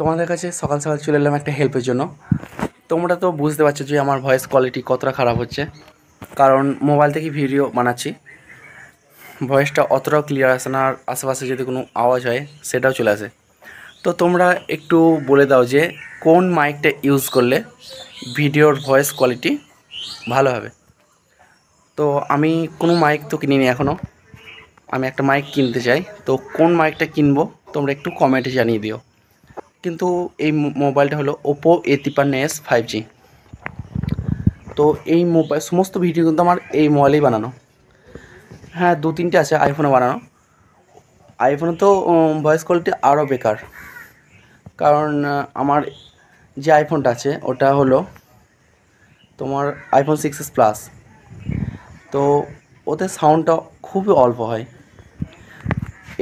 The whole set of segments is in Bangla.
তোমাদের কাছে সকাল সকাল চলে এলাম একটা হেল্পের জন্য তোমরা তো বুঝতে পারছো যে আমার ভয়েস কোয়ালিটি কতটা খারাপ হচ্ছে কারণ মোবাইল থেকে ভিডিও বানাচ্ছি ভয়েসটা অতটাও ক্লিয়ার আসে না আর আশেপাশে যদি কোনো আওয়াজ হয় সেটাও চলে আসে তো তোমরা একটু বলে দাও যে কোন মাইকটা ইউজ করলে ভিডিওর ভয়েস কোয়ালিটি ভালো হবে তো আমি কোনো মাইক তো কিনিনি এখনও আমি একটা মাইক কিনতে চাই তো কোন মাইকটা কিনবো তোমরা একটু কমেন্টে জানিয়ে দিও কিন্তু এই মোবাইলটা হলো ওপো এ তিপান্ন এস ফাইভ জি তো এই মোবাইল সমস্ত ভিডিও কিন্তু আমার এই মোবাইলেই বানানো হ্যাঁ দু তিনটে আছে আইফোনে বানানো আইফোনে তো ভয়েস কোয়ালিটি আরও বেকার কারণ আমার যে আইফোনটা আছে ওটা হলো তোমার আইফোন সিক্স এস প্লাস তো ওতে সাউন্ডটা খুবই অল্প হয়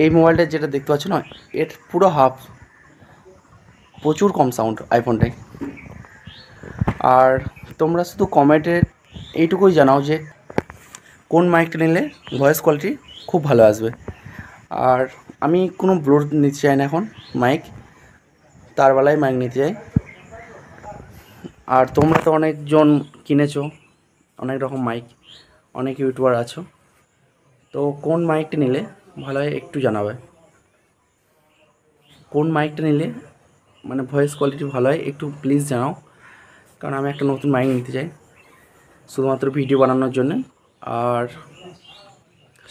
এই মোবাইলটা যেটা দেখতে পাচ্ছ না এর পুরো হাফ প্রচুর কম সাউন্ড আইফোনটাই আর তোমরা শুধু কমেন্টে এইটুকুই জানাও যে কোন মাইকটা নিলে ভয়েস কোয়ালিটি খুব ভালো আসবে আর আমি কোনো ব্লোড নিতে চাই না এখন মাইক তার বেলায় মাইক নিতে চাই আর তোমরা তো অনেকজন কিনেছো অনেক রকম মাইক অনেক ইউটিউবার আছো তো কোন মাইকটা নিলে ভালো হয় একটু জানাবে কোন মাইকটা নিলে মানে ভয়েস কোয়ালিটি ভালো হয় একটু প্লিজ জানাও কারণ আমি একটা নতুন মাইক নিতে চাই শুধুমাত্র ভিডিও বানানোর জন্য আর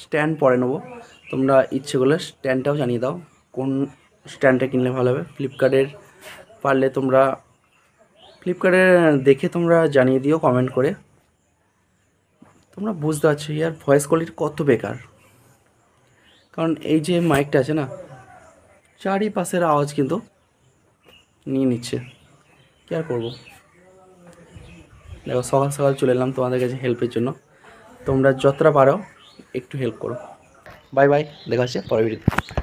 স্ট্যান্ড পরে নেবো তোমরা ইচ্ছে করলে স্ট্যান্ডটাও জানিয়ে দাও কোন স্ট্যান্ডটা কিনলে ভালো হবে ফ্লিপকার্টের পারলে তোমরা ফ্লিপকার্টে দেখে তোমরা জানিয়ে দিও কমেন্ট করে তোমরা বুঝতে পারছো ইয়ার ভয়েস কোয়ালিটি কত বেকার কারণ এই যে মাইকটা আছে না চারিপাশের আওয়াজ কিন্তু নিয়ে নিচ্ছে কী আর করবো দেখো সকাল সকাল চলে এলাম তোমাদের কাছে হেল্পের জন্য তোমরা যতটা পারো একটু হেল্প করো বাই বাই দেখা হচ্ছে পরে